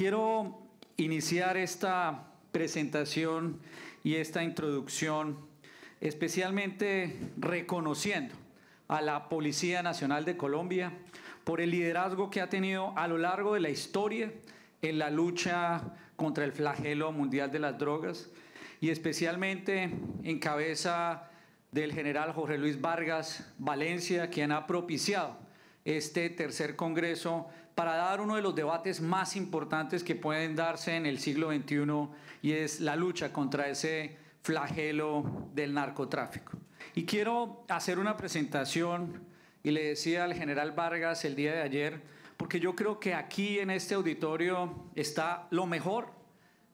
Quiero iniciar esta presentación y esta introducción especialmente reconociendo a la Policía Nacional de Colombia por el liderazgo que ha tenido a lo largo de la historia en la lucha contra el flagelo mundial de las drogas y especialmente en cabeza del general Jorge Luis Vargas Valencia, quien ha propiciado este tercer Congreso para dar uno de los debates más importantes que pueden darse en el siglo XXI y es la lucha contra ese flagelo del narcotráfico. Y quiero hacer una presentación y le decía al general Vargas el día de ayer, porque yo creo que aquí en este auditorio está lo mejor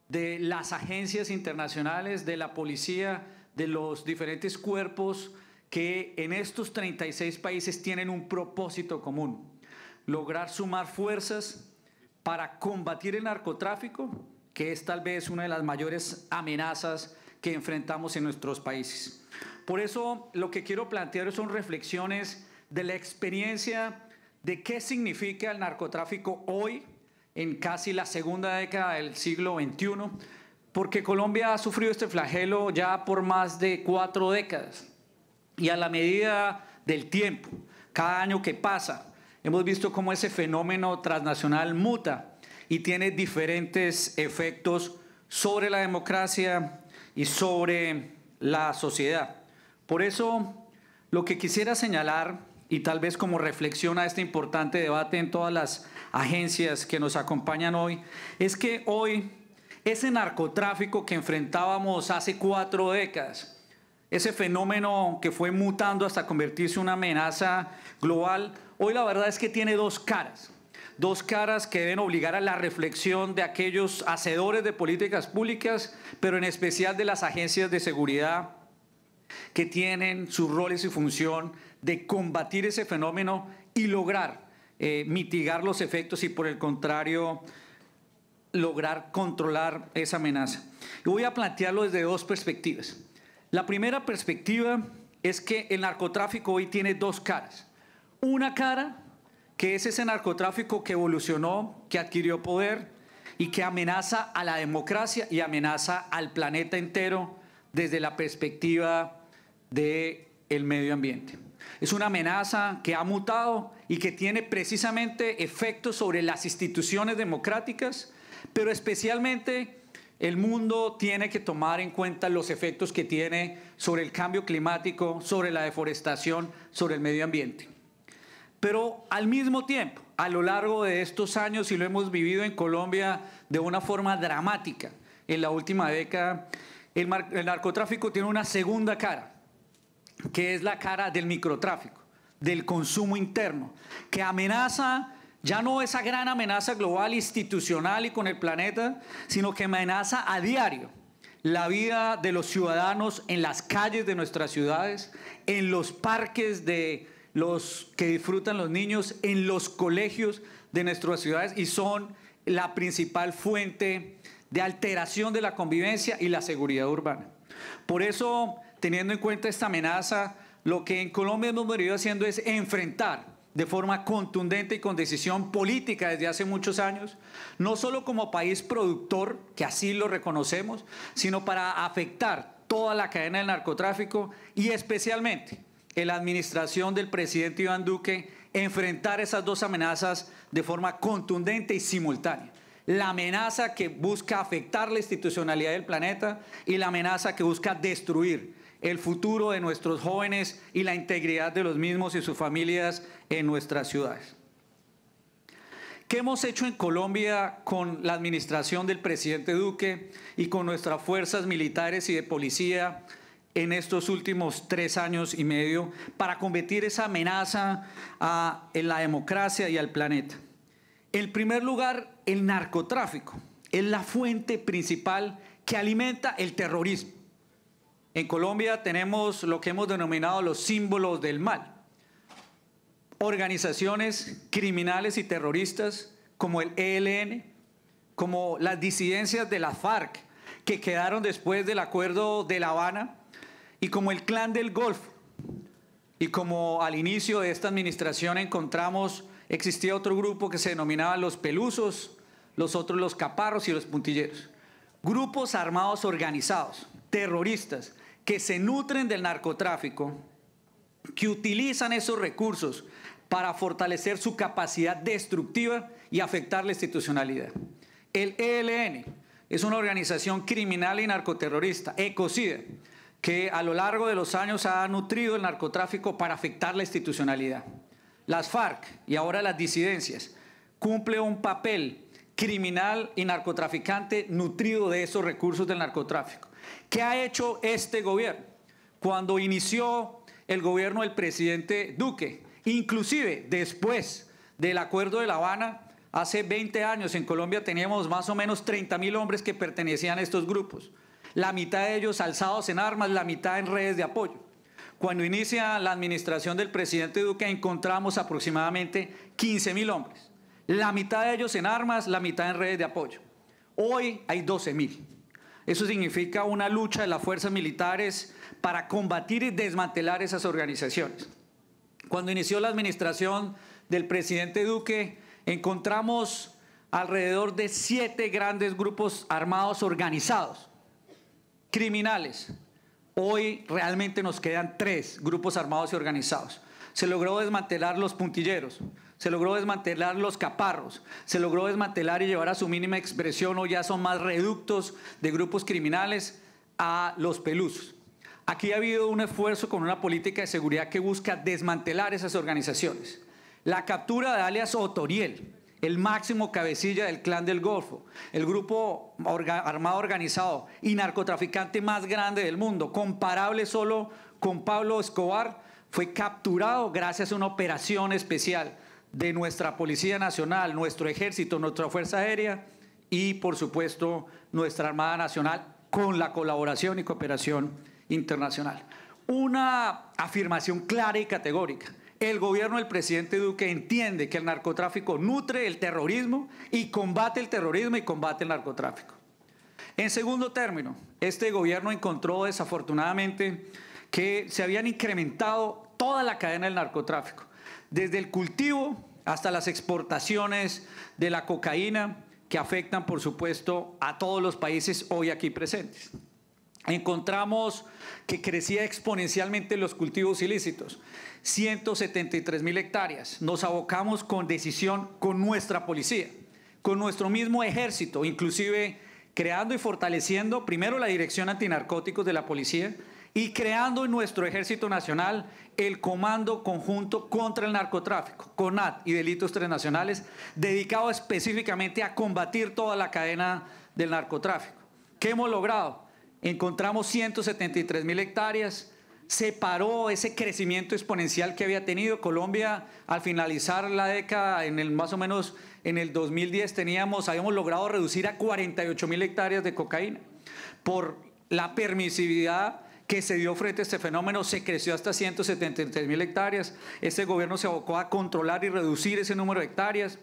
de las agencias internacionales, de la policía, de los diferentes cuerpos que en estos 36 países tienen un propósito común lograr sumar fuerzas para combatir el narcotráfico, que es tal vez una de las mayores amenazas que enfrentamos en nuestros países. Por eso lo que quiero plantear son reflexiones de la experiencia de qué significa el narcotráfico hoy, en casi la segunda década del siglo XXI, porque Colombia ha sufrido este flagelo ya por más de cuatro décadas y a la medida del tiempo, cada año que pasa, hemos visto cómo ese fenómeno transnacional muta y tiene diferentes efectos sobre la democracia y sobre la sociedad. Por eso, lo que quisiera señalar, y tal vez como reflexión a este importante debate en todas las agencias que nos acompañan hoy, es que hoy ese narcotráfico que enfrentábamos hace cuatro décadas, ese fenómeno que fue mutando hasta convertirse en una amenaza global, Hoy la verdad es que tiene dos caras, dos caras que deben obligar a la reflexión de aquellos hacedores de políticas públicas, pero en especial de las agencias de seguridad que tienen sus roles y su función de combatir ese fenómeno y lograr eh, mitigar los efectos y por el contrario lograr controlar esa amenaza. voy a plantearlo desde dos perspectivas. La primera perspectiva es que el narcotráfico hoy tiene dos caras una cara, que es ese narcotráfico que evolucionó, que adquirió poder y que amenaza a la democracia y amenaza al planeta entero desde la perspectiva del medio ambiente. Es una amenaza que ha mutado y que tiene precisamente efectos sobre las instituciones democráticas, pero especialmente el mundo tiene que tomar en cuenta los efectos que tiene sobre el cambio climático, sobre la deforestación, sobre el medio ambiente. Pero al mismo tiempo, a lo largo de estos años, y lo hemos vivido en Colombia de una forma dramática en la última década, el, narcotráfico tiene una segunda cara, que es la cara del microtráfico, del consumo interno, que amenaza ya no esa gran amenaza global, institucional y con el planeta, sino que amenaza a diario la vida de los ciudadanos en las calles de nuestras ciudades, en los parques de los que disfrutan los niños en los colegios de nuestras ciudades y son la principal fuente de alteración de la convivencia y la seguridad urbana. Por eso, teniendo en cuenta esta amenaza, lo que en Colombia hemos venido haciendo es enfrentar de forma contundente y con decisión política desde hace muchos años, no solo como país productor, que así lo reconocemos, sino para afectar toda la cadena del narcotráfico y especialmente en la administración del presidente Iván Duque enfrentar esas dos amenazas de forma contundente y simultánea. La amenaza que busca afectar la institucionalidad del planeta y la amenaza que busca destruir el futuro de nuestros jóvenes y la integridad de los mismos y sus familias en nuestras ciudades. ¿Qué hemos hecho en Colombia con la administración del presidente Duque y con nuestras fuerzas militares y de policía en estos últimos tres años y medio para combatir esa amenaza a, la democracia y al planeta. En primer lugar, el narcotráfico es la fuente principal que alimenta el terrorismo. En Colombia tenemos lo que hemos denominado los símbolos del mal. Organizaciones criminales y terroristas como el ELN, como las disidencias de la FARC, que quedaron después del acuerdo de La Habana, y como el clan del Golfo, y como al inicio de esta administración encontramos, existía otro grupo que se denominaba los pelusos, los otros los caparros y los puntilleros. Grupos armados organizados, terroristas, que se nutren del narcotráfico, que utilizan esos recursos para fortalecer su capacidad destructiva y afectar la institucionalidad. El ELN es una organización criminal y narcoterrorista, ecocida, que a lo largo de los años ha nutrido el narcotráfico para afectar la institucionalidad. Las FARC y ahora las disidencias cumplen un papel criminal y narcotraficante nutrido de esos recursos del narcotráfico. ¿Qué ha hecho este gobierno? Cuando inició el gobierno del presidente Duque, inclusive después del acuerdo de La Habana, hace 20 años en Colombia teníamos más o menos 30 mil hombres que pertenecían a estos grupos la mitad de ellos alzados en armas, la mitad en redes de apoyo. Cuando inicia la administración del presidente Duque encontramos aproximadamente 15 mil hombres, la mitad de ellos en armas, la mitad en redes de apoyo. Hoy hay 12 mil. Eso significa una lucha de las fuerzas militares para combatir y desmantelar esas organizaciones. Cuando inició la administración del presidente Duque, encontramos alrededor de siete grandes grupos armados organizados criminales. Hoy realmente nos quedan tres grupos armados y organizados. Se logró desmantelar los puntilleros, se logró desmantelar los caparros, se logró desmantelar y llevar a su mínima expresión, o ya son más reductos de grupos criminales, a los pelusos. Aquí ha habido un esfuerzo con una política de seguridad que busca desmantelar esas organizaciones. La captura de alias Otoriel, el máximo cabecilla del clan del Golfo, el grupo armado organizado y narcotraficante más grande del mundo, comparable solo con Pablo Escobar, fue capturado gracias a una operación especial de nuestra Policía Nacional, nuestro ejército, nuestra Fuerza Aérea y, por supuesto, nuestra Armada Nacional con la colaboración y cooperación internacional. Una afirmación clara y categórica el gobierno del presidente Duque entiende que el narcotráfico nutre el terrorismo y combate el terrorismo y combate el narcotráfico. En segundo término, este gobierno encontró desafortunadamente que se habían incrementado toda la cadena del narcotráfico, desde el cultivo hasta las exportaciones de la cocaína, que afectan, por supuesto, a todos los países hoy aquí presentes encontramos que crecía exponencialmente los cultivos ilícitos, 173 mil hectáreas. Nos abocamos con decisión con nuestra policía, con nuestro mismo ejército, inclusive creando y fortaleciendo primero la Dirección Antinarcóticos de la Policía y creando en nuestro Ejército Nacional el Comando Conjunto contra el Narcotráfico, CONAT y Delitos Transnacionales, dedicado específicamente a combatir toda la cadena del narcotráfico. ¿Qué hemos logrado? encontramos 173 mil hectáreas, se paró ese crecimiento exponencial que había tenido Colombia al finalizar la década, en el, más o menos en el 2010 teníamos, habíamos logrado reducir a 48 mil hectáreas de cocaína. Por la permisividad que se dio frente a este fenómeno, se creció hasta 173 mil hectáreas, Ese gobierno se abocó a controlar y reducir ese número de hectáreas,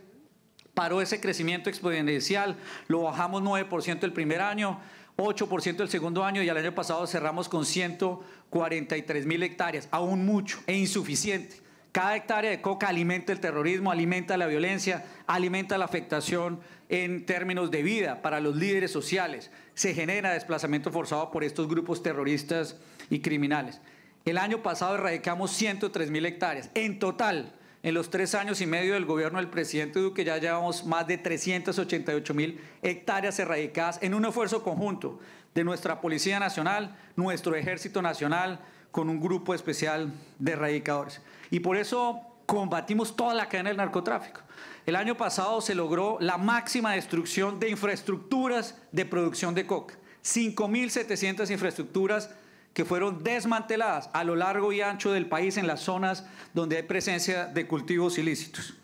paró ese crecimiento exponencial, lo bajamos 9% el primer año, 8% del segundo año y al año pasado cerramos con 143 mil hectáreas, aún mucho e insuficiente. Cada hectárea de coca alimenta el terrorismo, alimenta la violencia, alimenta la afectación en términos de vida para los líderes sociales. Se genera desplazamiento forzado por estos grupos terroristas y criminales. El año pasado erradicamos 103 mil hectáreas. En total, en los tres años y medio del gobierno del presidente Duque ya llevamos más de 388 mil hectáreas erradicadas en un esfuerzo conjunto de nuestra Policía Nacional, nuestro Ejército Nacional, con un grupo especial de erradicadores. Y por eso combatimos toda la cadena del narcotráfico. El año pasado se logró la máxima destrucción de infraestructuras de producción de coca. 5.700 infraestructuras que fueron desmanteladas a lo largo y ancho del país en las zonas donde hay presencia de cultivos ilícitos.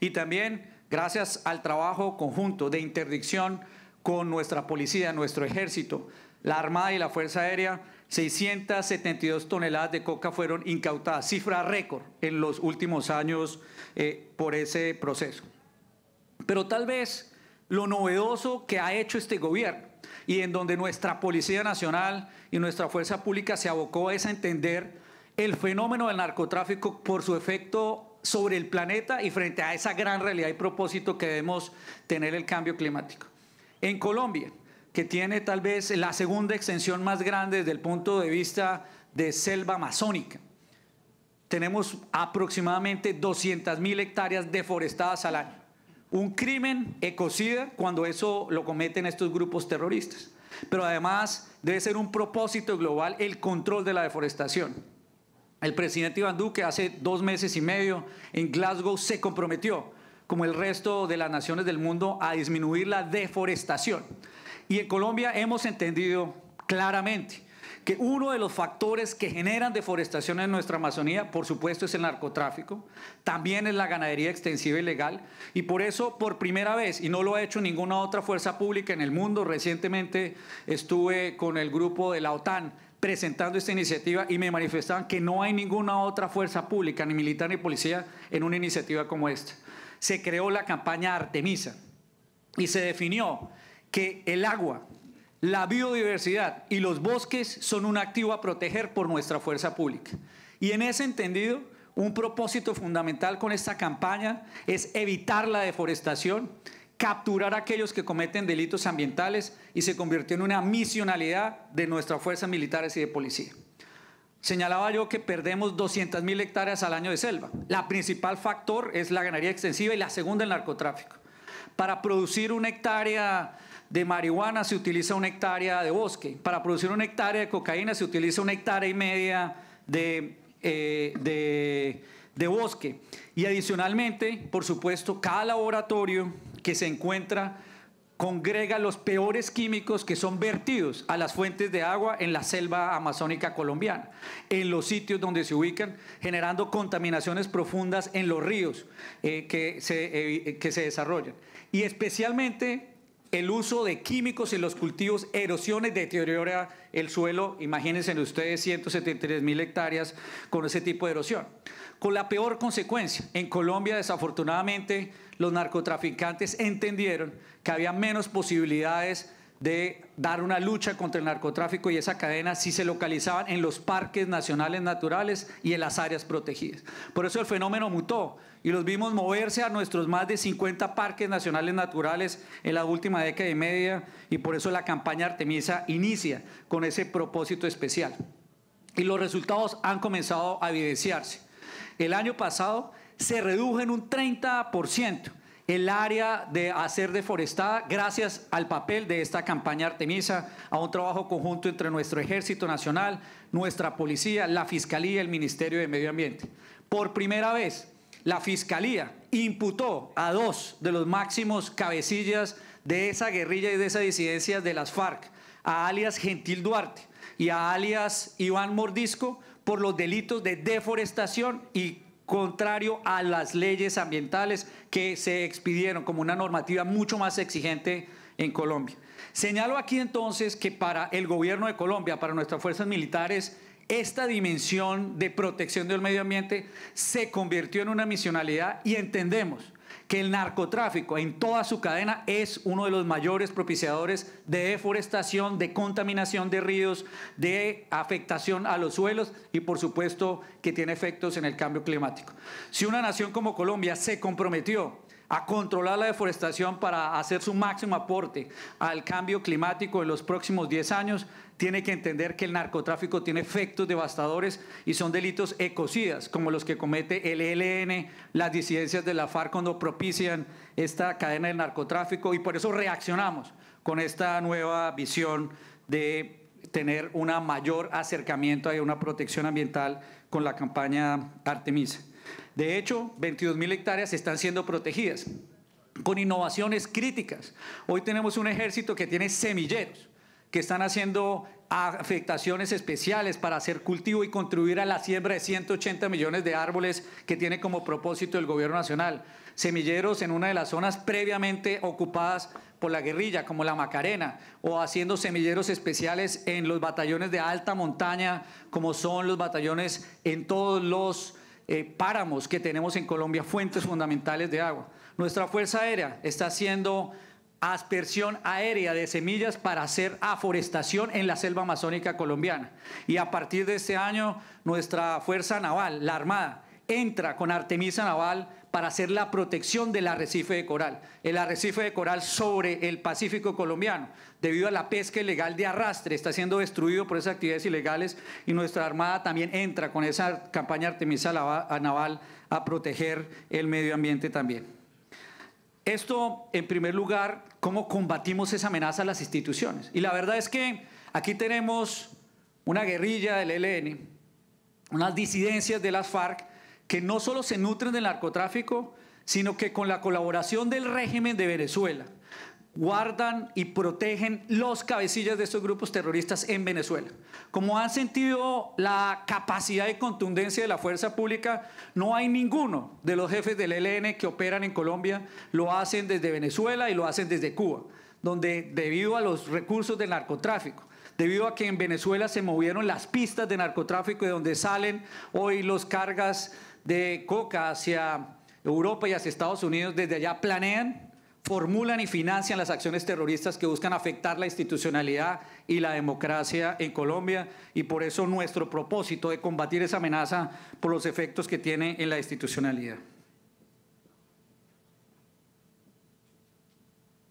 Y también gracias al trabajo conjunto de interdicción con nuestra policía, nuestro ejército, la Armada y la Fuerza Aérea, 672 toneladas de coca fueron incautadas, cifra récord en los últimos años eh, por ese proceso. Pero tal vez lo novedoso que ha hecho este gobierno y en donde nuestra Policía Nacional y nuestra Fuerza Pública se abocó es a entender el fenómeno del narcotráfico por su efecto sobre el planeta y frente a esa gran realidad y propósito que debemos tener el cambio climático. En Colombia, que tiene tal vez la segunda extensión más grande desde el punto de vista de selva amazónica, tenemos aproximadamente 200.000 hectáreas deforestadas al año un crimen ecocida cuando eso lo cometen estos grupos terroristas. Pero además debe ser un propósito global el control de la deforestación. El presidente Iván Duque hace dos meses y medio en Glasgow se comprometió, como el resto de las naciones del mundo, a disminuir la deforestación. Y en Colombia hemos entendido claramente que uno de los factores que generan deforestación en nuestra Amazonía, por supuesto, es el narcotráfico, también es la ganadería extensiva ilegal, y por eso, por primera vez, y no lo ha hecho ninguna otra fuerza pública en el mundo, recientemente estuve con el grupo de la OTAN presentando esta iniciativa y me manifestaban que no hay ninguna otra fuerza pública, ni militar ni policía, en una iniciativa como esta. Se creó la campaña Artemisa y se definió que el agua, la biodiversidad y los bosques son un activo a proteger por nuestra fuerza pública. Y en ese entendido, un propósito fundamental con esta campaña es evitar la deforestación, capturar a aquellos que cometen delitos ambientales y se convirtió en una misionalidad de nuestras fuerzas militares y de policía. Señalaba yo que perdemos 200.000 hectáreas al año de selva. La principal factor es la ganadería extensiva y la segunda el narcotráfico. Para producir una hectárea de marihuana se utiliza una hectárea de bosque. Para producir una hectárea de cocaína se utiliza una hectárea y media eh, de, bosque. Y adicionalmente, por supuesto, cada laboratorio que se encuentra congrega los peores químicos que son vertidos a las fuentes de agua en la selva amazónica colombiana, en los sitios donde se ubican, generando contaminaciones profundas en los ríos eh, que, se, eh, que se desarrollan. Y especialmente el uso de químicos en los cultivos, erosiones, deteriora el suelo, imagínense ustedes 173 mil hectáreas con ese tipo de erosión. Con la peor consecuencia, en Colombia desafortunadamente los narcotraficantes entendieron que había menos posibilidades de dar una lucha contra el narcotráfico y esa cadena si se localizaban en los parques nacionales naturales y en las áreas protegidas. Por eso el fenómeno mutó y los vimos moverse a nuestros más de 50 parques nacionales naturales en la última década y media y por eso la campaña Artemisa inicia con ese propósito especial. Y los resultados han comenzado a evidenciarse. El año pasado se redujo en un 30% el área de hacer deforestada gracias al papel de esta campaña Artemisa, a un trabajo conjunto entre nuestro Ejército Nacional, nuestra Policía, la Fiscalía y el Ministerio de Medio Ambiente. Por primera vez, la Fiscalía imputó a dos de los máximos cabecillas de esa guerrilla y de esa disidencia de las FARC, a alias Gentil Duarte y a alias Iván Mordisco, por los delitos de deforestación y contrario a las leyes ambientales que se expidieron como una normativa mucho más exigente en Colombia. Señalo aquí entonces que para el gobierno de Colombia, para nuestras fuerzas militares, esta dimensión de protección del medio ambiente se convirtió en una misionalidad y entendemos que el narcotráfico en toda su cadena es uno de los mayores propiciadores de deforestación, de contaminación de ríos, de afectación a los suelos y por supuesto que tiene efectos en el cambio climático. Si una nación como Colombia se comprometió a controlar la deforestación para hacer su máximo aporte al cambio climático en los próximos 10 años, tiene que entender que el narcotráfico tiene efectos devastadores y son delitos ecocidas, como los que comete el ELN, las disidencias de la FARC cuando propician esta cadena del narcotráfico y por eso reaccionamos con esta nueva visión de tener un mayor acercamiento a una protección ambiental con la campaña Artemisa. De hecho, 22 mil hectáreas están siendo protegidas con innovaciones críticas. Hoy tenemos un ejército que tiene semilleros que están haciendo afectaciones especiales para hacer cultivo y contribuir a la siembra de 180 millones de árboles que tiene como propósito el gobierno nacional. Semilleros en una de las zonas previamente ocupadas por la guerrilla, como la Macarena, o haciendo semilleros especiales en los batallones de alta montaña, como son los batallones en todos los eh, páramos que tenemos en Colombia, fuentes fundamentales de agua. Nuestra Fuerza Aérea está haciendo aspersión aérea de semillas para hacer aforestación en la selva amazónica colombiana. Y a partir de este año, nuestra Fuerza Naval, la Armada, entra con Artemisa Naval para hacer la protección del arrecife de coral, el arrecife de coral sobre el Pacífico colombiano, debido a la pesca ilegal de arrastre, está siendo destruido por esas actividades ilegales y nuestra Armada también entra con esa campaña Artemisa Naval a proteger el medio ambiente también. Esto, en primer lugar, cómo combatimos esa amenaza a las instituciones. Y la verdad es que aquí tenemos una guerrilla del ELN, unas disidencias de las FARC, que no solo se nutren del narcotráfico, sino que con la colaboración del régimen de Venezuela guardan y protegen los cabecillas de estos grupos terroristas en Venezuela. Como han sentido la capacidad y contundencia de la fuerza pública, no hay ninguno de los jefes del ELN que operan en Colombia, lo hacen desde Venezuela y lo hacen desde Cuba, donde debido a los recursos del narcotráfico, debido a que en Venezuela se movieron las pistas de narcotráfico de donde salen hoy los cargas de coca hacia Europa y hacia Estados Unidos, desde allá planean, formulan y financian las acciones terroristas que buscan afectar la institucionalidad y la democracia en Colombia. Y por eso nuestro propósito de combatir esa amenaza por los efectos que tiene en la institucionalidad.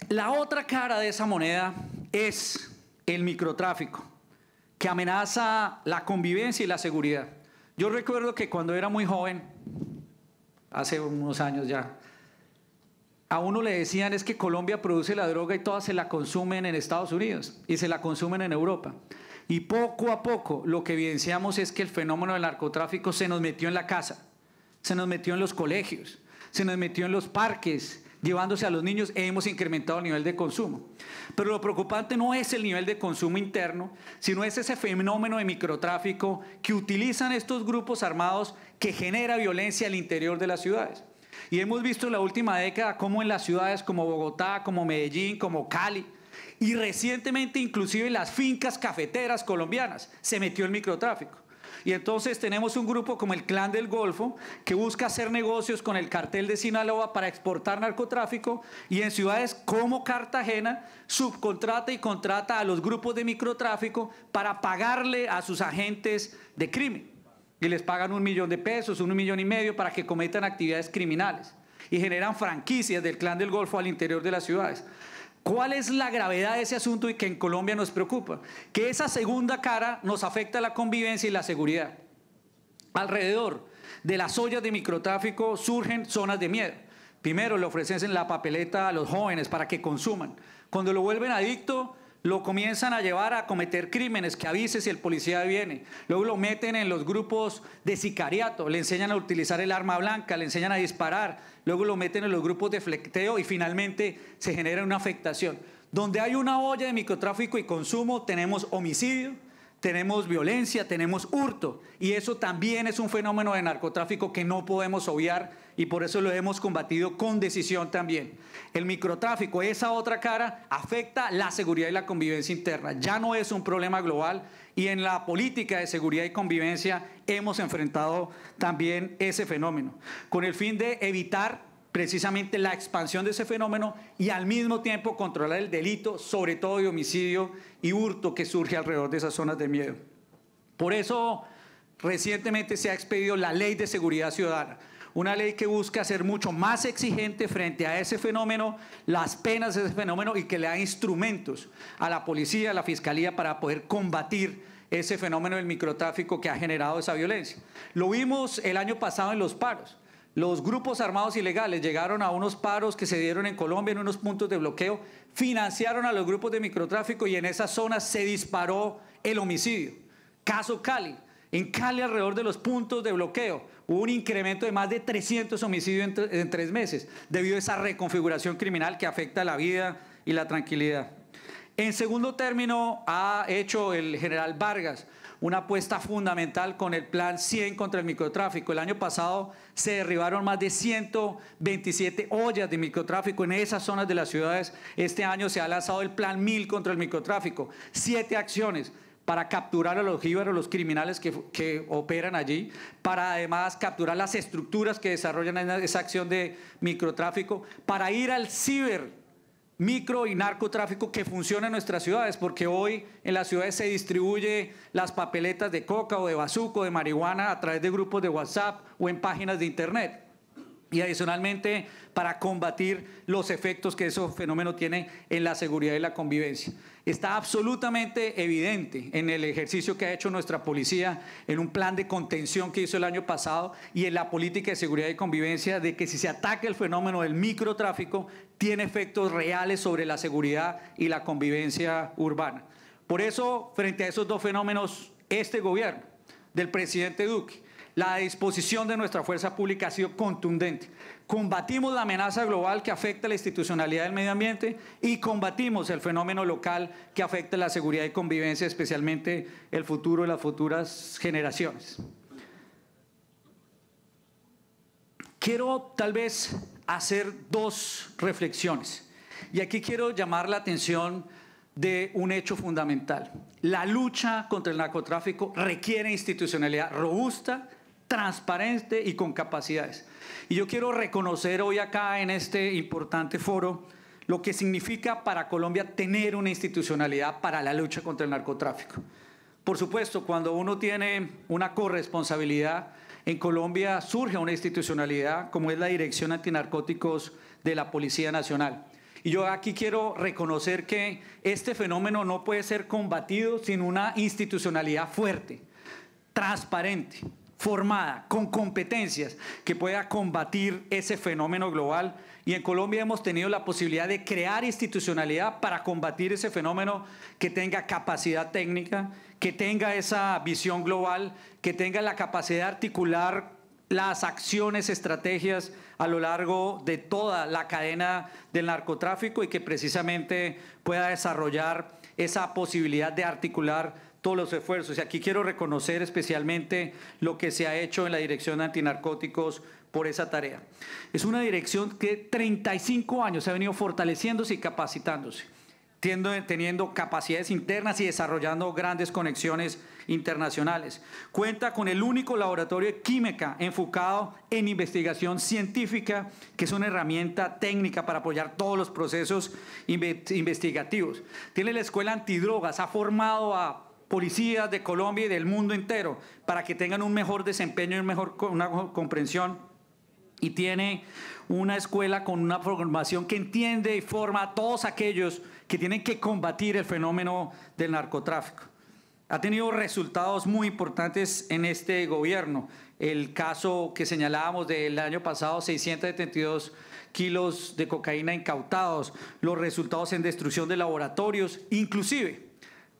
La otra cara de esa moneda es el microtráfico, que amenaza la convivencia y la seguridad. Yo recuerdo que cuando era muy joven, hace unos años ya, a uno le decían es que Colombia produce la droga y todas se la consumen en Estados Unidos y se la consumen en Europa. Y poco a poco lo que evidenciamos es que el fenómeno del narcotráfico se nos metió en la casa, se nos metió en los colegios, se nos metió en los parques, llevándose a los niños, hemos incrementado el nivel de consumo. Pero lo preocupante no es el nivel de consumo interno, sino es ese fenómeno de microtráfico que utilizan estos grupos armados que genera violencia al interior de las ciudades. Y hemos visto en la última década cómo en las ciudades como Bogotá, como Medellín, como Cali, y recientemente inclusive en las fincas cafeteras colombianas, se metió el microtráfico. Y entonces tenemos un grupo como el Clan del Golfo que busca hacer negocios con el cartel de Sinaloa para exportar narcotráfico y en ciudades como Cartagena subcontrata y contrata a los grupos de microtráfico para pagarle a sus agentes de crimen. Y les pagan un millón de pesos, un millón y medio para que cometan actividades criminales. Y generan franquicias del Clan del Golfo al interior de las ciudades. ¿Cuál es la gravedad de ese asunto y que en Colombia nos preocupa? Que esa segunda cara nos afecta la convivencia y la seguridad. Alrededor de las ollas de microtráfico surgen zonas de miedo. Primero le ofrecen la papeleta a los jóvenes para que consuman. Cuando lo vuelven adicto, lo comienzan a llevar a cometer crímenes, que avise si el policía viene. Luego lo meten en los grupos de sicariato, le enseñan a utilizar el arma blanca, le enseñan a disparar, luego lo meten en los grupos de flecteo y finalmente se genera una afectación. Donde hay una olla de microtráfico y consumo, tenemos homicidio, tenemos violencia, tenemos hurto. Y eso también es un fenómeno de narcotráfico que no podemos obviar y por eso lo hemos combatido con decisión también el microtráfico, esa otra cara, afecta la seguridad y la convivencia interna. Ya no es un problema global y en la política de seguridad y convivencia hemos enfrentado también ese fenómeno, con el fin de evitar precisamente la expansión de ese fenómeno y al mismo tiempo controlar el delito, sobre todo de homicidio y hurto que surge alrededor de esas zonas de miedo. Por eso, recientemente se ha expedido la Ley de Seguridad Ciudadana una ley que busca ser mucho más exigente frente a ese fenómeno, las penas de ese fenómeno y que le da instrumentos a la policía, a la fiscalía para poder combatir ese fenómeno del microtráfico que ha generado esa violencia. Lo vimos el año pasado en los paros. Los grupos armados ilegales llegaron a unos paros que se dieron en Colombia, en unos puntos de bloqueo, financiaron a los grupos de microtráfico y en esas zonas se disparó el homicidio. Caso Cali. En Cali alrededor de los puntos de bloqueo, Hubo un incremento de más de 300 homicidios en, tres meses, debido a esa reconfiguración criminal que afecta la vida y la tranquilidad. En segundo término, ha hecho el general Vargas una apuesta fundamental con el plan 100 contra el microtráfico. El año pasado se derribaron más de 127 ollas de microtráfico en esas zonas de las ciudades. Este año se ha lanzado el plan 1000 contra el microtráfico. Siete acciones para capturar a los jíbaros, los criminales que, operan allí, para además capturar las estructuras que desarrollan esa acción de microtráfico, para ir al ciber micro y narcotráfico que funciona en nuestras ciudades, porque hoy en las ciudades se distribuye las papeletas de coca o de bazuco, de marihuana a través de grupos de WhatsApp o en páginas de internet. Y adicionalmente para combatir los efectos que ese fenómeno tiene en la seguridad y la convivencia está absolutamente evidente en el ejercicio que ha hecho nuestra policía, en un plan de contención que hizo el año pasado y en la política de seguridad y convivencia, de que si se ataca el fenómeno del microtráfico, tiene efectos reales sobre la seguridad y la convivencia urbana. Por eso, frente a esos dos fenómenos, este gobierno del presidente Duque la disposición de nuestra fuerza pública ha sido contundente. Combatimos la amenaza global que afecta la institucionalidad del medio ambiente y combatimos el fenómeno local que afecta la seguridad y convivencia, especialmente el futuro de las futuras generaciones. Quiero tal vez hacer dos reflexiones y aquí quiero llamar la atención de un hecho fundamental. La lucha contra el narcotráfico requiere institucionalidad robusta transparente y con capacidades. Y yo quiero reconocer hoy acá en este importante foro lo que significa para Colombia tener una institucionalidad para la lucha contra el narcotráfico. Por supuesto, cuando uno tiene una corresponsabilidad, en Colombia surge una institucionalidad como es la Dirección Antinarcóticos de la Policía Nacional. Y yo aquí quiero reconocer que este fenómeno no puede ser combatido sin una institucionalidad fuerte, transparente, formada, con competencias, que pueda combatir ese fenómeno global. Y en Colombia hemos tenido la posibilidad de crear institucionalidad para combatir ese fenómeno que tenga capacidad técnica, que tenga esa visión global, que tenga la capacidad de articular las acciones, estrategias a lo largo de toda la cadena del narcotráfico y que precisamente pueda desarrollar esa posibilidad de articular todos los esfuerzos. Y aquí quiero reconocer especialmente lo que se ha hecho en la Dirección de Antinarcóticos por esa tarea. Es una dirección que 35 años ha venido fortaleciéndose y capacitándose, teniendo capacidades internas y desarrollando grandes conexiones internacionales. Cuenta con el único laboratorio de química enfocado en investigación científica, que es una herramienta técnica para apoyar todos los procesos investigativos. Tiene la escuela antidrogas, ha formado a policías de Colombia y del mundo entero para que tengan un mejor desempeño y una mejor comprensión. Y tiene una escuela con una formación que entiende y forma a todos aquellos que tienen que combatir el fenómeno del narcotráfico. Ha tenido resultados muy importantes en este gobierno. El caso que señalábamos del año pasado, 672 kilos de cocaína incautados, los resultados en destrucción de laboratorios, inclusive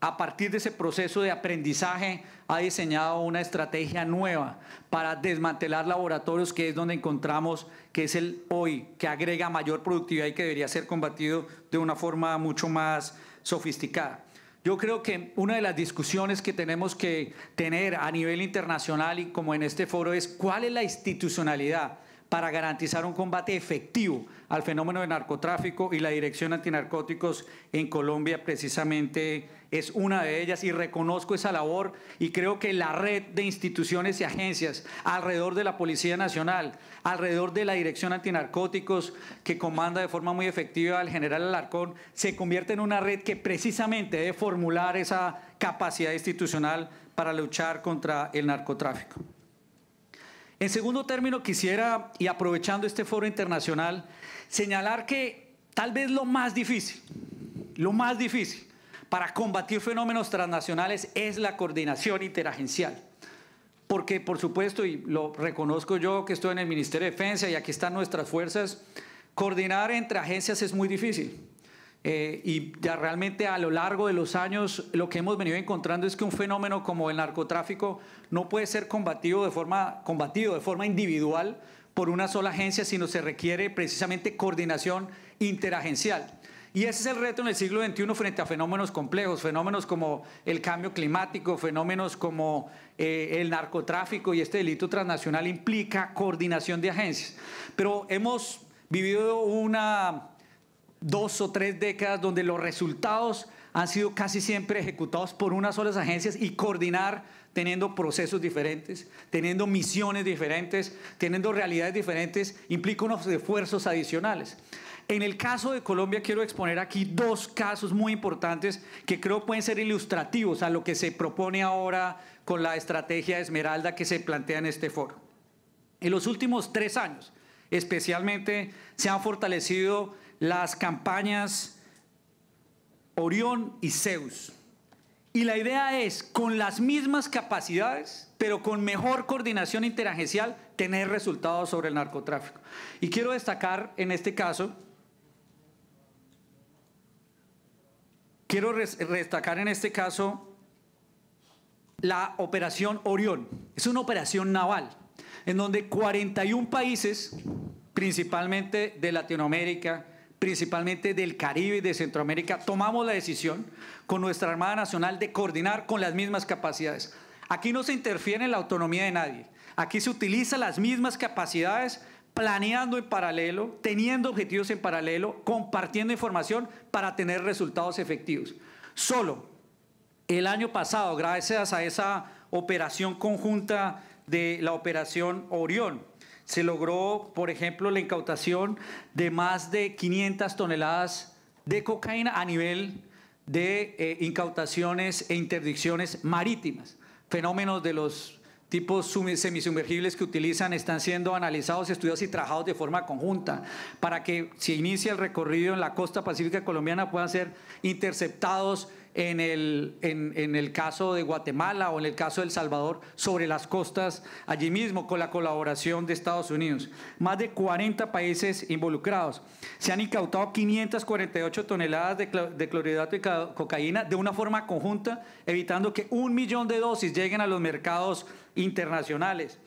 a partir de ese proceso de aprendizaje, ha diseñado una estrategia nueva para desmantelar laboratorios, que es donde encontramos que es el hoy, que agrega mayor productividad y que debería ser combatido de una forma mucho más sofisticada. Yo creo que una de las discusiones que tenemos que tener a nivel internacional y como en este foro es cuál es la institucionalidad para garantizar un combate efectivo al fenómeno de narcotráfico y la Dirección Antinarcóticos en Colombia precisamente es una de ellas y reconozco esa labor y creo que la red de instituciones y agencias alrededor de la Policía Nacional, alrededor de la Dirección Antinarcóticos que comanda de forma muy efectiva al general Alarcón, se convierte en una red que precisamente debe formular esa capacidad institucional para luchar contra el narcotráfico. En segundo término, quisiera, y aprovechando este foro internacional, señalar que tal vez lo más difícil, lo más difícil para combatir fenómenos transnacionales es la coordinación interagencial. Porque, por supuesto, y lo reconozco yo que estoy en el Ministerio de Defensa y aquí están nuestras fuerzas, coordinar entre agencias es muy difícil. Eh, y ya realmente a lo largo de los años lo que hemos venido encontrando es que un fenómeno como el narcotráfico no puede ser combatido de forma, combatido de forma individual por una sola agencia, sino se requiere precisamente coordinación interagencial. Y ese es el reto en el siglo XXI frente a fenómenos complejos, fenómenos como el cambio climático, fenómenos como eh, el narcotráfico y este delito transnacional implica coordinación de agencias. Pero hemos vivido una dos o tres décadas donde los resultados han sido casi siempre ejecutados por unas solas agencias y coordinar teniendo procesos diferentes, teniendo misiones diferentes, teniendo realidades diferentes, implica unos esfuerzos adicionales. En el caso de Colombia quiero exponer aquí dos casos muy importantes que creo pueden ser ilustrativos a lo que se propone ahora con la estrategia Esmeralda que se plantea en este foro. En los últimos tres años, especialmente, se han fortalecido las campañas Orión y Zeus. Y la idea es, con las mismas capacidades, pero con mejor coordinación interagencial, tener resultados sobre el narcotráfico. Y quiero destacar en este caso, quiero destacar en este caso la operación Orión. Es una operación naval, en donde 41 países, principalmente de Latinoamérica, principalmente del Caribe y de Centroamérica, tomamos la decisión con nuestra Armada Nacional de coordinar con las mismas capacidades. Aquí no se interfiere en la autonomía de nadie. Aquí se utilizan las mismas capacidades planeando en paralelo, teniendo objetivos en paralelo, compartiendo información para tener resultados efectivos. Solo el año pasado, gracias a esa operación conjunta de la operación Orión, se logró, por ejemplo, la incautación de más de 500 toneladas de cocaína a nivel de eh, incautaciones e interdicciones marítimas. Fenómenos de los tipos semisumergibles que utilizan están siendo analizados, estudiados y trabajados de forma conjunta para que si inicia el recorrido en la costa pacífica colombiana puedan ser interceptados, en el, caso de Guatemala o en el caso de El Salvador, sobre las costas allí mismo con la colaboración de Estados Unidos. Más de 40 países involucrados. Se han incautado 548 toneladas de, de clorhidrato y cocaína de una forma conjunta, evitando que un millón de dosis lleguen a los mercados internacionales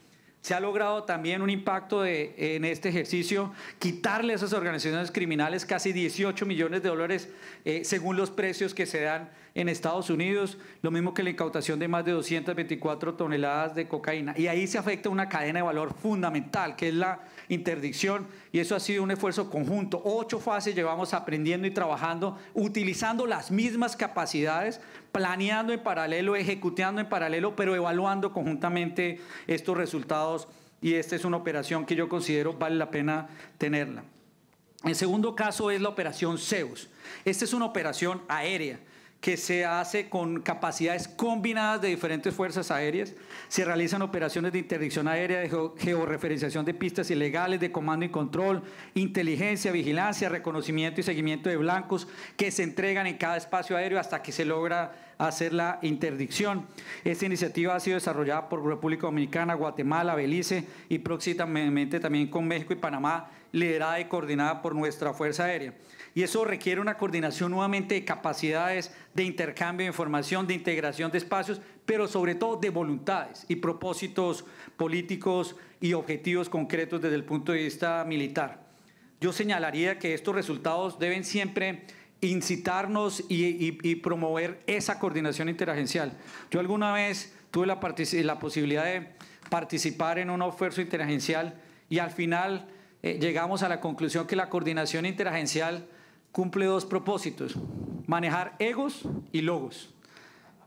se ha logrado también un impacto en este ejercicio, quitarle a esas organizaciones criminales casi 18 millones de dólares eh, según los precios que se dan en Estados Unidos, lo mismo que la incautación de más de 224 toneladas de cocaína. Y ahí se afecta una cadena de valor fundamental, que es la interdicción, y eso ha sido un esfuerzo conjunto. Ocho fases llevamos aprendiendo y trabajando, utilizando las mismas capacidades, planeando en paralelo, ejecutando en paralelo, pero evaluando conjuntamente estos resultados. Y esta es una operación que yo considero vale la pena tenerla. El segundo caso es la operación Zeus. Esta es una operación aérea que se hace con capacidades combinadas de diferentes fuerzas aéreas. Se realizan operaciones de interdicción aérea, de georreferenciación de pistas ilegales, de comando y control, inteligencia, vigilancia, reconocimiento y seguimiento de blancos que se entregan en cada espacio aéreo hasta que se logra hacer la interdicción. Esta iniciativa ha sido desarrollada por República Dominicana, Guatemala, Belice y próximamente también con México y Panamá, liderada y coordinada por nuestra Fuerza Aérea. Y eso requiere una coordinación nuevamente de capacidades, de intercambio de información, de integración de espacios, pero sobre todo de voluntades y propósitos políticos y objetivos concretos desde el punto de vista militar. Yo señalaría que estos resultados deben siempre incitarnos y, promover esa coordinación interagencial. Yo alguna vez tuve la, posibilidad de participar en un esfuerzo interagencial y al final eh, llegamos a la conclusión que la coordinación interagencial cumple dos propósitos, manejar egos y logos.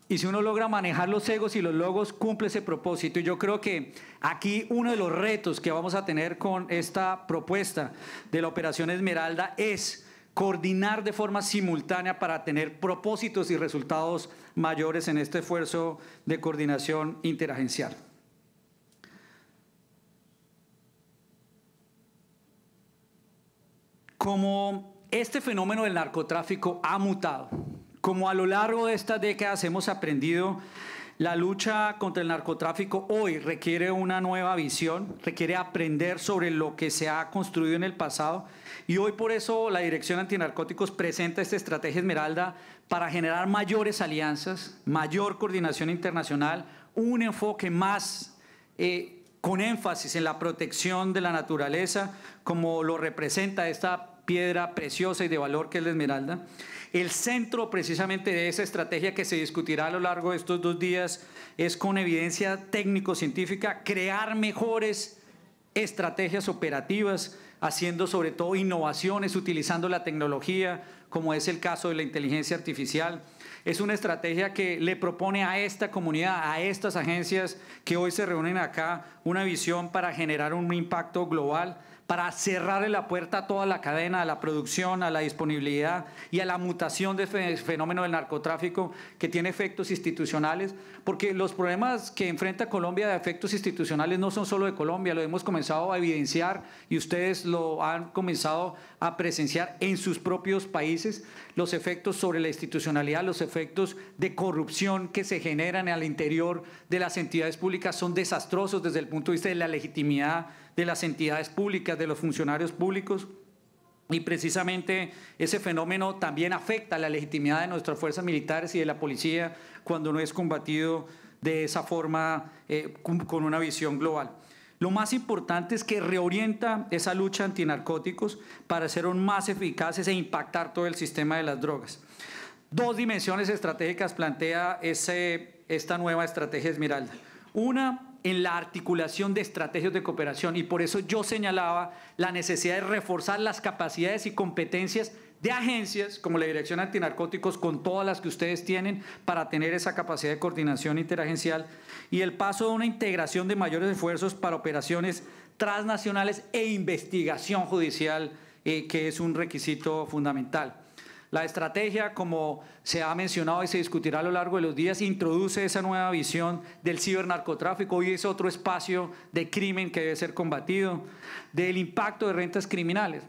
Y si uno logra manejar los egos y los logos, cumple ese propósito. Y yo creo que aquí uno de los retos que vamos a tener con esta propuesta de la Operación Esmeralda es coordinar de forma simultánea para tener propósitos y resultados mayores en este esfuerzo de coordinación interagencial. Como este fenómeno del narcotráfico ha mutado. Como a lo largo de estas décadas hemos aprendido, la lucha contra el narcotráfico hoy requiere una nueva visión, requiere aprender sobre lo que se ha construido en el pasado y hoy por eso la Dirección Antinarcóticos presenta esta estrategia Esmeralda para generar mayores alianzas, mayor coordinación internacional, un enfoque más... Eh, con énfasis en la protección de la naturaleza, como lo representa esta piedra preciosa y de valor que es la esmeralda, el centro precisamente de esa estrategia que se discutirá a lo largo de estos dos días es con evidencia técnico-científica crear mejores estrategias operativas, haciendo sobre todo innovaciones, utilizando la tecnología, como es el caso de la inteligencia artificial. Es una estrategia que le propone a esta comunidad, a estas agencias que hoy se reúnen acá, una visión para generar un impacto global para cerrarle la puerta a toda la cadena, a la producción, a la disponibilidad y a la mutación del fenómeno del narcotráfico que tiene efectos institucionales, porque los problemas que enfrenta Colombia de efectos institucionales no son solo de Colombia, lo hemos comenzado a evidenciar y ustedes lo han comenzado a presenciar en sus propios países, los efectos sobre la institucionalidad, los efectos de corrupción que se generan al interior de las entidades públicas son desastrosos desde el punto de vista de la legitimidad de las entidades públicas, de los funcionarios públicos. Y precisamente ese fenómeno también afecta la legitimidad de nuestras fuerzas militares y de la policía cuando no es combatido de esa forma eh, con una visión global. Lo más importante es que reorienta esa lucha antinarcóticos para ser más eficaces e impactar todo el sistema de las drogas. Dos dimensiones estratégicas plantea ese, esta nueva estrategia Esmeralda. Una en la articulación de estrategias de cooperación y por eso yo señalaba la necesidad de reforzar las capacidades y competencias de agencias como la Dirección Antinarcóticos con todas las que ustedes tienen para tener esa capacidad de coordinación interagencial y el paso de una integración de mayores esfuerzos para operaciones transnacionales e investigación judicial eh, que es un requisito fundamental. La estrategia, como se ha mencionado y se discutirá a lo largo de los días, introduce esa nueva visión del cibernarcotráfico y es otro espacio de crimen que debe ser combatido, del impacto de rentas criminales.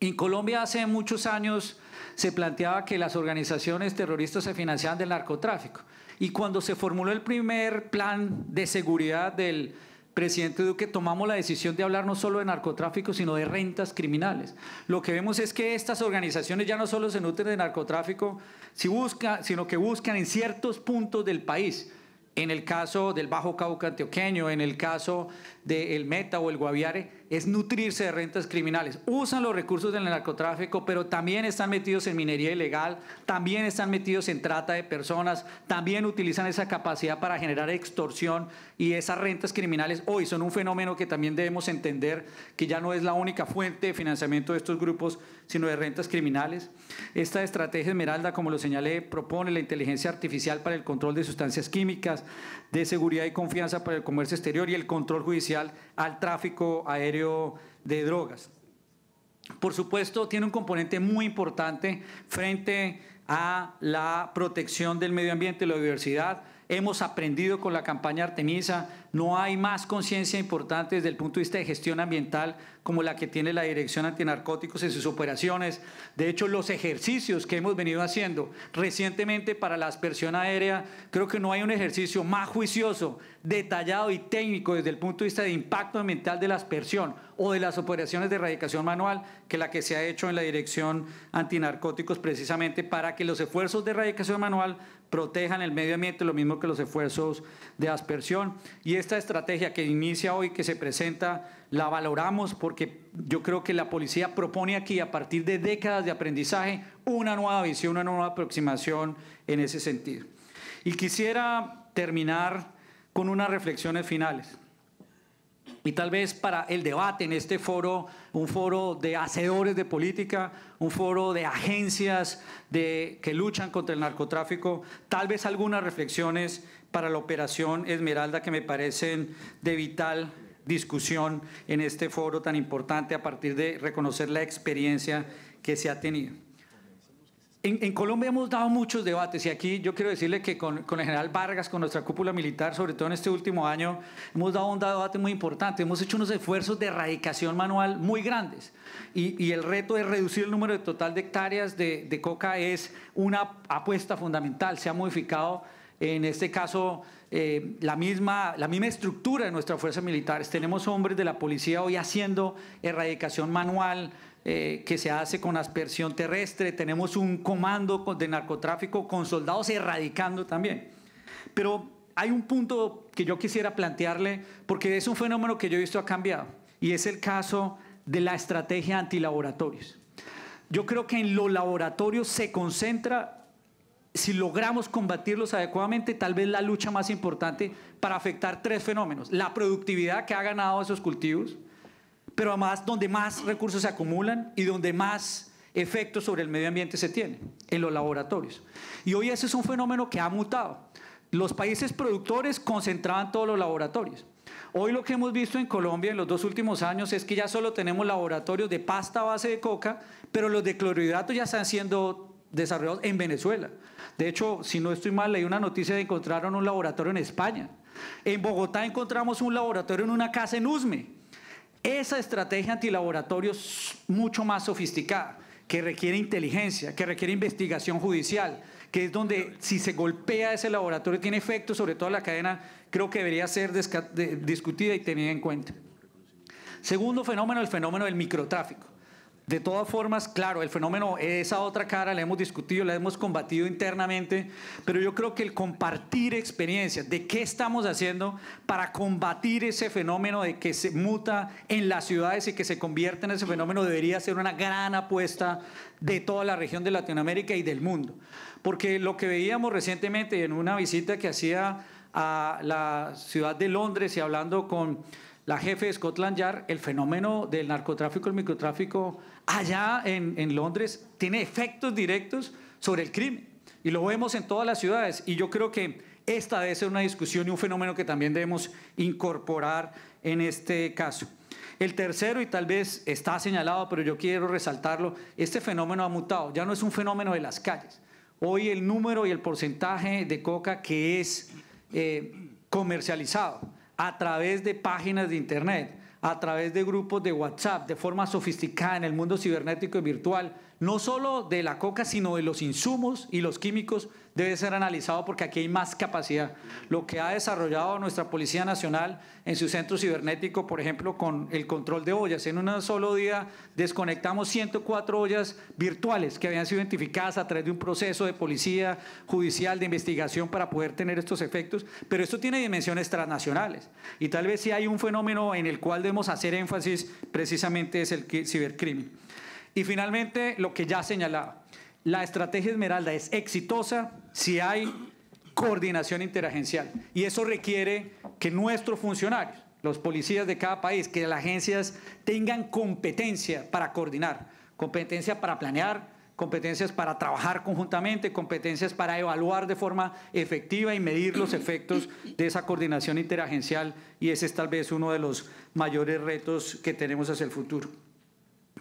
En Colombia hace muchos años se planteaba que las organizaciones terroristas se financiaban del narcotráfico y cuando se formuló el primer plan de seguridad del presidente Duque, tomamos la decisión de hablar no solo de narcotráfico, sino de rentas criminales. Lo que vemos es que estas organizaciones ya no solo se nutren de narcotráfico, sino que buscan en ciertos puntos del país. En el caso del Bajo Cauca Antioqueño, en el caso del Meta o el Guaviare es nutrirse de rentas criminales. Usan los recursos del narcotráfico, pero también están metidos en minería ilegal, también están metidos en trata de personas, también utilizan esa capacidad para generar extorsión y esas rentas criminales hoy son un fenómeno que también debemos entender que ya no es la única fuente de financiamiento de estos grupos, sino de rentas criminales. Esta estrategia Esmeralda, como lo señalé, propone la inteligencia artificial para el control de sustancias químicas, de seguridad y confianza para el comercio exterior y el control judicial al tráfico aéreo de drogas. Por supuesto, tiene un componente muy importante frente a la protección del medio ambiente y la biodiversidad. Hemos aprendido con la campaña Artemisa, no hay más conciencia importante desde el punto de vista de gestión ambiental como la que tiene la Dirección Antinarcóticos en sus operaciones. De hecho, los ejercicios que hemos venido haciendo recientemente para la aspersión aérea, creo que no hay un ejercicio más juicioso, detallado y técnico desde el punto de vista de impacto ambiental de la aspersión o de las operaciones de erradicación manual que la que se ha hecho en la Dirección Antinarcóticos precisamente para que los esfuerzos de erradicación manual protejan el medio ambiente, lo mismo que los esfuerzos de aspersión. Y esta estrategia que inicia hoy, que se presenta, la valoramos porque yo creo que la policía propone aquí, a partir de décadas de aprendizaje, una nueva visión, una nueva aproximación en ese sentido. Y quisiera terminar con unas reflexiones finales y tal vez para el debate en este foro, un foro de hacedores de política, un foro de agencias que luchan contra el narcotráfico, tal vez algunas reflexiones para la operación Esmeralda que me parecen de vital discusión en este foro tan importante a partir de reconocer la experiencia que se ha tenido. En, Colombia hemos dado muchos debates y aquí yo quiero decirle que con, con, el general Vargas, con nuestra cúpula militar, sobre todo en este último año, hemos dado un debate muy importante. Hemos hecho unos esfuerzos de erradicación manual muy grandes y, el reto de reducir el número total de hectáreas de, coca es una apuesta fundamental. Se ha modificado en este caso, eh, la, misma, la misma estructura de nuestras fuerzas militares. Tenemos hombres de la policía hoy haciendo erradicación manual eh, que se hace con aspersión terrestre, tenemos un comando de narcotráfico con soldados erradicando también. Pero hay un punto que yo quisiera plantearle, porque es un fenómeno que yo he visto ha cambiado, y es el caso de la estrategia antilaboratorios. Yo creo que en los laboratorios se concentra si logramos combatirlos adecuadamente, tal vez la lucha más importante para afectar tres fenómenos. La productividad que ha ganado esos cultivos, pero además donde más recursos se acumulan y donde más efectos sobre el medio ambiente se tienen, en los laboratorios. Y hoy ese es un fenómeno que ha mutado. Los países productores concentraban todos los laboratorios. Hoy lo que hemos visto en Colombia en los dos últimos años es que ya solo tenemos laboratorios de pasta a base de coca, pero los de clorhidratos ya están siendo desarrollados en Venezuela. De hecho, si no estoy mal, hay una noticia de encontraron un laboratorio en España. En Bogotá encontramos un laboratorio en una casa en Usme esa estrategia antilaboratorio es mucho más sofisticada, que requiere inteligencia, que requiere investigación judicial, que es donde si se golpea ese laboratorio tiene efecto sobre toda la cadena, creo que debería ser discutida y tenida en cuenta. Segundo fenómeno, el fenómeno del microtráfico. De todas formas, claro, el fenómeno, esa otra cara la hemos discutido, la hemos combatido internamente, pero yo creo que el compartir experiencias, de qué estamos haciendo para combatir ese fenómeno de que se muta en las ciudades y que se convierte en ese fenómeno, debería ser una gran apuesta de toda la región de Latinoamérica y del mundo. Porque lo que veíamos recientemente en una visita que hacía a la ciudad de Londres y hablando con la jefe de Scotland Yard, el fenómeno del narcotráfico, el microtráfico, allá en, Londres tiene efectos directos sobre el crimen. Y lo vemos en todas las ciudades. Y yo creo que esta debe ser una discusión y un fenómeno que también debemos incorporar en este caso. El tercero, y tal vez está señalado, pero yo quiero resaltarlo, este fenómeno ha mutado, ya no es un fenómeno de las calles. Hoy el número y el porcentaje de coca que es eh, comercializado a través de páginas de Internet, a través de grupos de WhatsApp de forma sofisticada en el mundo cibernético y virtual no solo de la coca, sino de los insumos y los químicos, debe ser analizado porque aquí hay más capacidad. Lo que ha desarrollado nuestra Policía Nacional en su centro cibernético, por ejemplo, con el control de ollas. En un solo día desconectamos 104 ollas virtuales que habían sido identificadas a través de un proceso de policía judicial de investigación para poder tener estos efectos, pero esto tiene dimensiones transnacionales. Y tal vez si hay un fenómeno en el cual debemos hacer énfasis, precisamente es el cibercrimen. Y finalmente, lo que ya señalaba, la estrategia Esmeralda es exitosa si hay coordinación interagencial. Y eso requiere que nuestros funcionarios, los policías de cada país, que las agencias tengan competencia para coordinar, competencia para planear, competencias para trabajar conjuntamente, competencias para evaluar de forma efectiva y medir los efectos de esa coordinación interagencial y ese es tal vez uno de los mayores retos que tenemos hacia el futuro.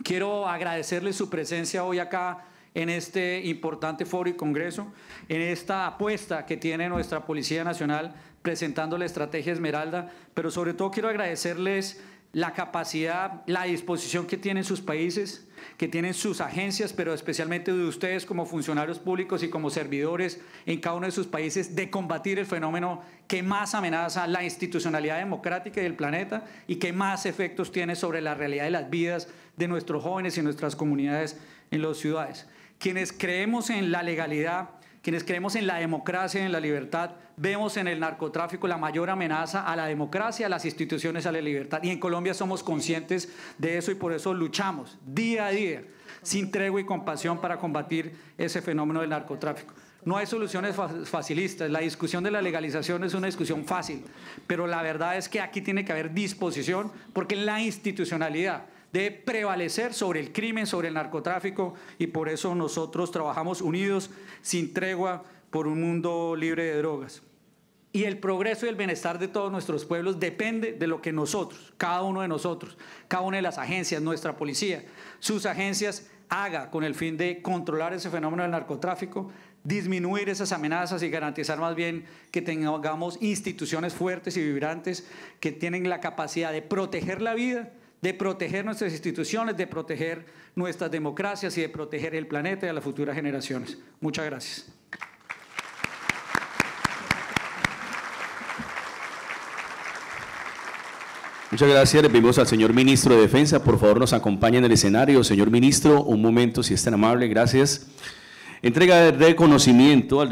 Quiero agradecerles su presencia hoy acá en este importante foro y congreso, en esta apuesta que tiene nuestra Policía Nacional presentando la estrategia Esmeralda, pero sobre todo quiero agradecerles la capacidad, la disposición que tienen sus países, que tienen sus agencias, pero especialmente de ustedes como funcionarios públicos y como servidores en cada uno de sus países, de combatir el fenómeno que más amenaza la institucionalidad democrática del planeta y que más efectos tiene sobre la realidad de las vidas de nuestros jóvenes y nuestras comunidades en las ciudades. Quienes creemos en la legalidad, quienes creemos en la democracia y en la libertad, vemos en el narcotráfico la mayor amenaza a la democracia, a las instituciones, a la libertad. Y en Colombia somos conscientes de eso y por eso luchamos día a día, sin tregua y compasión, para combatir ese fenómeno del narcotráfico. No hay soluciones facilistas. La discusión de la legalización es una discusión fácil, pero la verdad es que aquí tiene que haber disposición, porque la institucionalidad de prevalecer sobre el crimen, sobre el narcotráfico, y por eso nosotros trabajamos unidos, sin tregua, por un mundo libre de drogas. Y el progreso y el bienestar de todos nuestros pueblos depende de lo que nosotros, cada uno de nosotros, cada una de las agencias, nuestra policía, sus agencias, haga con el fin de controlar ese fenómeno del narcotráfico, disminuir esas amenazas y garantizar más bien que tengamos instituciones fuertes y vibrantes que tienen la capacidad de proteger la vida de proteger nuestras instituciones, de proteger nuestras democracias y de proteger el planeta y a las futuras generaciones. Muchas gracias. Muchas gracias. Le pedimos al señor ministro de Defensa, por favor nos acompañe en el escenario. Señor ministro, un momento, si es tan amable, gracias. Entrega de reconocimiento al doctor.